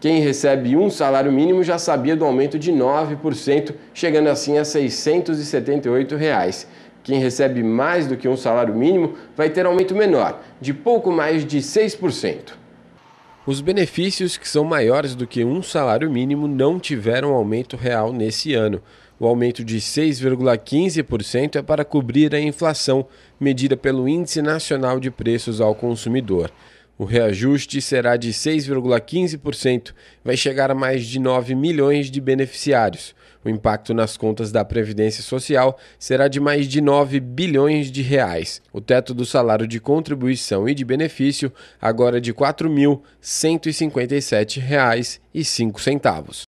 Quem recebe um salário mínimo já sabia do aumento de 9%, chegando assim a R$ 678. Reais. Quem recebe mais do que um salário mínimo vai ter aumento menor, de pouco mais de 6%. Os benefícios que são maiores do que um salário mínimo não tiveram aumento real nesse ano. O aumento de 6,15% é para cobrir a inflação, medida pelo Índice Nacional de Preços ao Consumidor. O reajuste será de 6,15%, vai chegar a mais de 9 milhões de beneficiários. O impacto nas contas da Previdência Social será de mais de 9 bilhões de reais. O teto do salário de contribuição e de benefício agora é de R$ 4.157,05.